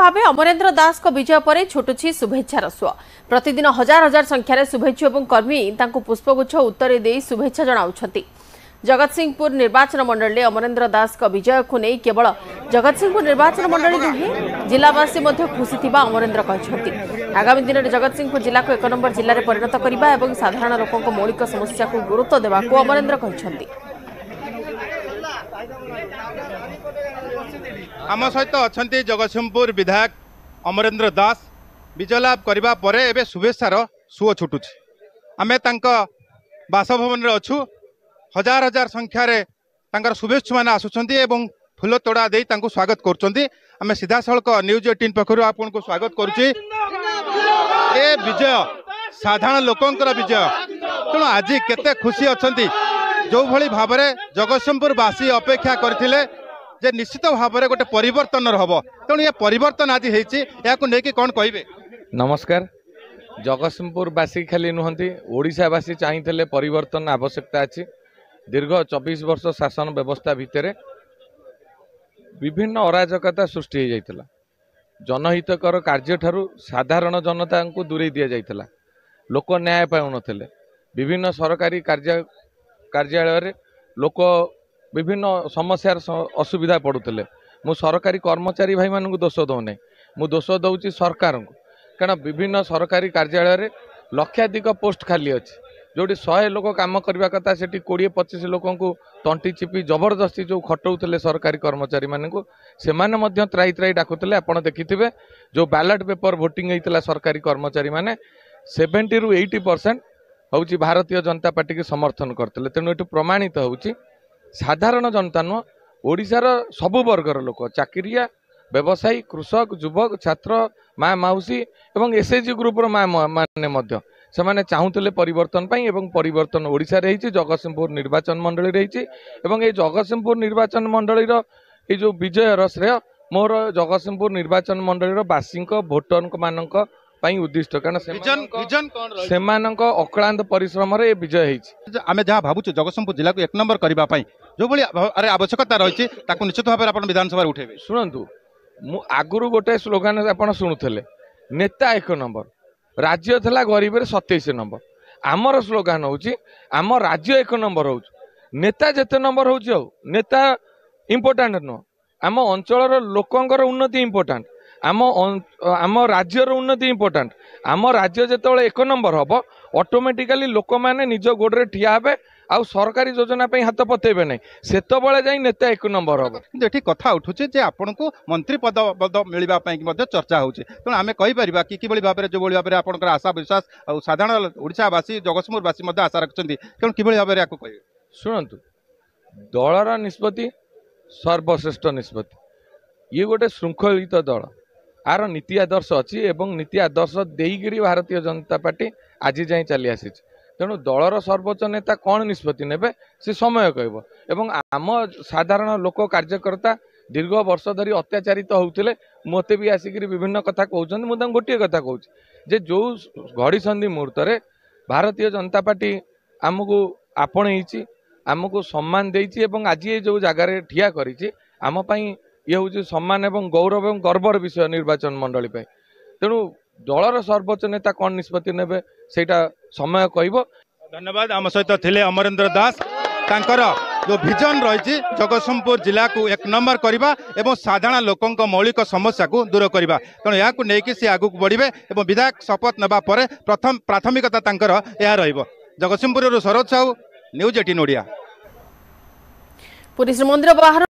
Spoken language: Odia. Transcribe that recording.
ଭାବେ ଅମରେନ୍ଦ୍ର ଦାସଙ୍କ ବିଜୟ ପରେ ଛୁଟୁଛି ଶୁଭେଚ୍ଛାର ସୁଅ ପ୍ରତିଦିନ ହଜାର ହଜାର ସଂଖ୍ୟାରେ ଶୁଭେଚ୍ଛୁ ଏବଂ କର୍ମୀ ତାଙ୍କୁ ପୁଷ୍ପଗୁଚ୍ଛ ଉତ୍ତରେ ଦେଇ ଶୁଭେଚ୍ଛା ଜଣାଉଛନ୍ତି ଜଗତସିଂହପୁର ନିର୍ବାଚନ ମଣ୍ଡଳୀରେ ଅମରେନ୍ଦ୍ର ଦାସଙ୍କ ବିଜୟକୁ ନେଇ କେବଳ ଜଗତସିଂହପୁର ନିର୍ବାଚନ ମଣ୍ଡଳୀ ନୁହେଁ ଜିଲ୍ଲାବାସୀ ମଧ୍ୟ ଖୁସି ଥିବା ଅମରେନ୍ଦ୍ର କହିଛନ୍ତି ଆଗାମୀ ଦିନରେ ଜଗତସିଂହପୁର ଜିଲ୍ଲାକୁ ଏକ ନମ୍ବର ଜିଲ୍ଲାରେ ପରିଣତ କରିବା ଏବଂ ସାଧାରଣ ଲୋକଙ୍କ ମୌଳିକ ସମସ୍ୟାକୁ ଗୁରୁତ୍ୱ ଦେବାକୁ ଅମରେନ୍ଦ୍ର କହିଛନ୍ତି ଆମ ସହିତ ଅଛନ୍ତି ଜଗତସିଂହପୁର ବିଧାୟକ ଅମରେନ୍ଦ୍ର ଦାସ ବିଜୟଲାଭ କରିବା ପରେ ଏବେ ଶୁଭେଚ୍ଛାର ସୁଅ ଛୁଟୁଛି ଆମେ ତାଙ୍କ ବାସଭବନରେ ଅଛୁ ହଜାର ହଜାର ସଂଖ୍ୟାରେ ତାଙ୍କର ଶୁଭେଚ୍ଛୁମାନେ ଆସୁଛନ୍ତି ଏବଂ ଫୁଲ ତୋଡ଼ା ଦେଇ ତାଙ୍କୁ ସ୍ୱାଗତ କରୁଛନ୍ତି ଆମେ ସିଧାସଳଖ ନ୍ୟୁଜ୍ ଏଇଟିନ୍ ପକ୍ଷରୁ ଆପଣଙ୍କୁ ସ୍ୱାଗତ କରୁଛି ଏ ବିଜୟ ସାଧାରଣ ଲୋକଙ୍କର ବିଜୟ ତେଣୁ ଆଜି କେତେ ଖୁସି ଅଛନ୍ତି ଯେଉଁଭଳି ଭାବରେ ଜଗତସିଂହପୁରବାସୀ ଅପେକ୍ଷା କରିଥିଲେ যে ନିଶ୍ଚିତ ଭାବରେ ଗୋଟେ ପରିବର୍ତ୍ତନର ହେବ ତେଣୁ ଏ ପରିବର୍ତ୍ତନ ଆଜି ହେଇଛି ଏହାକୁ ନେଇକି କ'ଣ କହିବେ ନମସ୍କାର ଜଗତସିଂହପୁରବାସୀ ଖାଲି ନୁହନ୍ତି ଓଡ଼ିଶାବାସୀ ଚାହିଁଥିଲେ ପରିବର୍ତ୍ତନ ଆବଶ୍ୟକତା ଅଛି ଦୀର୍ଘ ଚବିଶ ବର୍ଷ ଶାସନ ବ୍ୟବସ୍ଥା ଭିତରେ ବିଭିନ୍ନ ଅରାଜକତା ସୃଷ୍ଟି ହୋଇଯାଇଥିଲା ଜନହିତକର କାର୍ଯ୍ୟଠାରୁ ସାଧାରଣ ଜନତାଙ୍କୁ ଦୂରେଇ ଦିଆଯାଇଥିଲା ଲୋକ ନ୍ୟାୟ ପାଉନଥିଲେ ବିଭିନ୍ନ ସରକାରୀ କାର୍ଯ୍ୟ କାର୍ଯ୍ୟାଳୟରେ ଲୋକ ବିଭିନ୍ନ ସମସ୍ୟାର ଅସୁବିଧା ପଡ଼ୁଥିଲେ ମୁଁ ସରକାରୀ କର୍ମଚାରୀ ଭାଇମାନଙ୍କୁ ଦୋଷ ଦେଉନାହିଁ ମୁଁ ଦୋଷ ଦେଉଛି ସରକାରଙ୍କୁ କାରଣ ବିଭିନ୍ନ ସରକାରୀ କାର୍ଯ୍ୟାଳୟରେ ଲକ୍ଷାଧିକ ପୋଷ୍ଟ ଖାଲି ଅଛି ଯେଉଁଠି ଶହେ ଲୋକ କାମ କରିବା କଥା ସେଠି କୋଡ଼ିଏ ପଚିଶ ଲୋକଙ୍କୁ ତଣ୍ଟି ଚିପି ଜବରଦସ୍ତି ଯେଉଁ ଖଟାଉଥିଲେ ସରକାରୀ କର୍ମଚାରୀମାନଙ୍କୁ ସେମାନେ ମଧ୍ୟ ତ୍ରାହି ତ୍ରାହି ଡାକୁଥିଲେ ଆପଣ ଦେଖିଥିବେ ଯେଉଁ ବ୍ୟାଲଟ୍ ପେପର ଭୋଟିଂ ହେଇଥିଲା ସରକାରୀ କର୍ମଚାରୀମାନେ ସେଭେଣ୍ଟିରୁ ଏଇଟି ପରସେଣ୍ଟ ହେଉଛି ଭାରତୀୟ ଜନତା ପାର୍ଟିକୁ ସମର୍ଥନ କରିଥିଲେ ତେଣୁ ଏଠୁ ପ୍ରମାଣିତ ହେଉଛି ସାଧାରଣ ଜନତା ନୁହଁ ଓଡ଼ିଶାର ସବୁ ବର୍ଗର ଲୋକ ଚାକିରିଆ ବ୍ୟବସାୟୀ କୃଷକ ଯୁବକ ଛାତ୍ର ମା ମାଉସୀ ଏବଂ ଏସ୍ ଏଚ୍ ଜି ଗ୍ରୁପର ମା ମାନେ ମଧ୍ୟ ସେମାନେ ଚାହୁଁଥିଲେ ପରିବର୍ତ୍ତନ ପାଇଁ ଏବଂ ପରିବର୍ତ୍ତନ ଓଡ଼ିଶାରେ ହେଇଛି ଜଗତସିଂହପୁର ନିର୍ବାଚନ ମଣ୍ଡଳୀରେ ହେଇଛି ଏବଂ ଏଇ ଜଗତସିଂହପୁର ନିର୍ବାଚନ ମଣ୍ଡଳୀର ଏଇ ଯେଉଁ ବିଜୟର ଶ୍ରେୟ ମୋର ଜଗତସିଂହପୁର ନିର୍ବାଚନ ମଣ୍ଡଳୀର ବାସୀଙ୍କ ଭୋଟରଙ୍କ ମାନଙ୍କ ପାଇଁ ଉଦ୍ଦିଷ୍ଟ କାରଣ ସେମାନଙ୍କ ଅକ୍ଳାନ୍ତ ପରିଶ୍ରମରେ ଏ ବିଜୟ ହେଇଛି ଆମେ ଯାହା ଭାବୁଛୁ ଜଗତସିଂହପୁର ଜିଲ୍ଲାକୁ ଏକ ନମ୍ବର କରିବା ପାଇଁ ଯେଉଁଭଳି ଆବଶ୍ୟକତା ରହିଛି ତାକୁ ନିଶ୍ଚିତ ଭାବରେ ଆପଣ ବିଧାନସଭାରେ ଉଠେଇବେ ଶୁଣନ୍ତୁ ମୁଁ ଆଗରୁ ଗୋଟେ ସ୍ଲୋଗାନ ଆପଣ ଶୁଣୁଥିଲେ ନେତା ଏକ ନମ୍ବର ରାଜ୍ୟ ଥିଲା ଗରିବରେ ସତେଇଶ ନମ୍ବର ଆମର ସ୍ଲୋଗାନ ହେଉଛି ଆମ ରାଜ୍ୟ ଏକ ନମ୍ବର ହେଉଛି ନେତା ଯେତେ ନମ୍ବର ହେଉଛି ଆଉ ନେତା ଇମ୍ପୋର୍ଟାଣ୍ଟ ନୁହଁ ଆମ ଅଞ୍ଚଳର ଲୋକଙ୍କର ଉନ୍ନତି ଇମ୍ପୋର୍ଟାଣ୍ଟ ଆମ ଆମ ରାଜ୍ୟର ଉନ୍ନତି ଇମ୍ପୋର୍ଟାଣ୍ଟ ଆମ ରାଜ୍ୟ ଯେତେବେଳେ ଏକ ନମ୍ବର ହେବ ଅଟୋମେଟିକାଲି ଲୋକମାନେ ନିଜ ଗୋଡ଼ରେ ଠିଆ ହେବେ ଆଉ ସରକାରୀ ଯୋଜନା ପାଇଁ ହାତ ପତେଇବେ ନାହିଁ ସେତେବେଳେ ଯାଇ ନେତା ଏକ ନମ୍ବର ହେବ କିନ୍ତୁ ଏଠି କଥା ଉଠୁଛି ଯେ ଆପଣଙ୍କୁ ମନ୍ତ୍ରୀ ପଦ ପଦ ମିଳିବା ପାଇଁ ମଧ୍ୟ ଚର୍ଚ୍ଚା ହେଉଛି ତେଣୁ ଆମେ କହିପାରିବା କି କିଭଳି ଭାବରେ ଯେଉଁଭଳି ଭାବରେ ଆପଣଙ୍କର ଆଶା ବିଶ୍ୱାସ ଆଉ ସାଧାରଣ ଓଡ଼ିଶାବାସୀ ଜଗତସିଂହପୁରବାସୀ ମଧ୍ୟ ଆଶା ରଖିଛନ୍ତି ତେଣୁ କିଭଳି ଭାବରେ ଆକୁ କହିବେ ଶୁଣନ୍ତୁ ଦଳର ନିଷ୍ପତ୍ତି ସର୍ବଶ୍ରେଷ୍ଠ ନିଷ୍ପତ୍ତି ଇଏ ଗୋଟେ ଶୃଙ୍ଖଳିତ ଦଳ ଆର ନୀତି ଆଦର୍ଶ ଅଛି ଏବଂ ନୀତି ଆଦର୍ଶ ଦେଇକରି ଭାରତୀୟ ଜନତା ପାର୍ଟି ଆଜି ଯାଏଁ ଚାଲି ଆସିଛି ତେଣୁ ଦଳର ସର୍ବୋଚ୍ଚ ନେତା କ'ଣ ନିଷ୍ପତ୍ତି ନେବେ ସେ ସମୟ କହିବ ଏବଂ ଆମ ସାଧାରଣ ଲୋକ କାର୍ଯ୍ୟକର୍ତ୍ତା ଦୀର୍ଘ ବର୍ଷ ଧରି ଅତ୍ୟାଚାରିତ ହେଉଥିଲେ ମୋତେ ବି ଆସିକରି ବିଭିନ୍ନ କଥା କହୁଛନ୍ତି ମୁଁ ତାଙ୍କୁ ଗୋଟିଏ କଥା କହୁଛି ଯେ ଯେଉଁ ଘଡ଼ିସନ୍ଧି ମୁହୂର୍ତ୍ତରେ ଭାରତୀୟ ଜନତା ପାର୍ଟି ଆମକୁ ଆପଣେଇଛି ଆମକୁ ସମ୍ମାନ ଦେଇଛି ଏବଂ ଆଜି ଏ ଯେଉଁ ଜାଗାରେ ଠିଆ କରିଛି ଆମ ପାଇଁ ଇଏ ହେଉଛି ସମ୍ମାନ ଏବଂ ଗୌରବ ଏବଂ ଗର୍ବର ବିଷୟ ନିର୍ବାଚନ ମଣ୍ଡଳୀ ପାଇଁ ତେଣୁ ଦଳର ସର୍ବୋଚ୍ଚ ନେତା କ'ଣ ନିଷ୍ପତ୍ତି ନେବେ ସେଇଟା ସମୟ କହିବ ଧନ୍ୟବାଦ ଆମ ସହିତ ଥିଲେ ଅମରେନ୍ଦ୍ର ଦାସ ତାଙ୍କର ଯେଉଁ ଭିଜନ ରହିଛି ଜଗତସିଂହପୁର ଜିଲ୍ଲାକୁ ଏକ ନମ୍ବର କରିବା ଏବଂ ସାଧାରଣ ଲୋକଙ୍କ ମୌଳିକ ସମସ୍ୟାକୁ ଦୂର କରିବା ତେଣୁ ଏହାକୁ ନେଇକି ସେ ଆଗକୁ ବଢ଼ିବେ ଏବଂ ବିଧାୟକ ଶପଥ ନେବା ପରେ ପ୍ରଥମ ପ୍ରାଥମିକତା ତାଙ୍କର ଏହା ରହିବ ଜଗତସିଂହପୁରରୁ ସରୋଜ ସାହୁ ନ୍ୟୁଜ୍ ଏଟିନ୍ ଓଡ଼ିଆ ପୁରୀ ଶ୍ରୀମନ୍ଦିର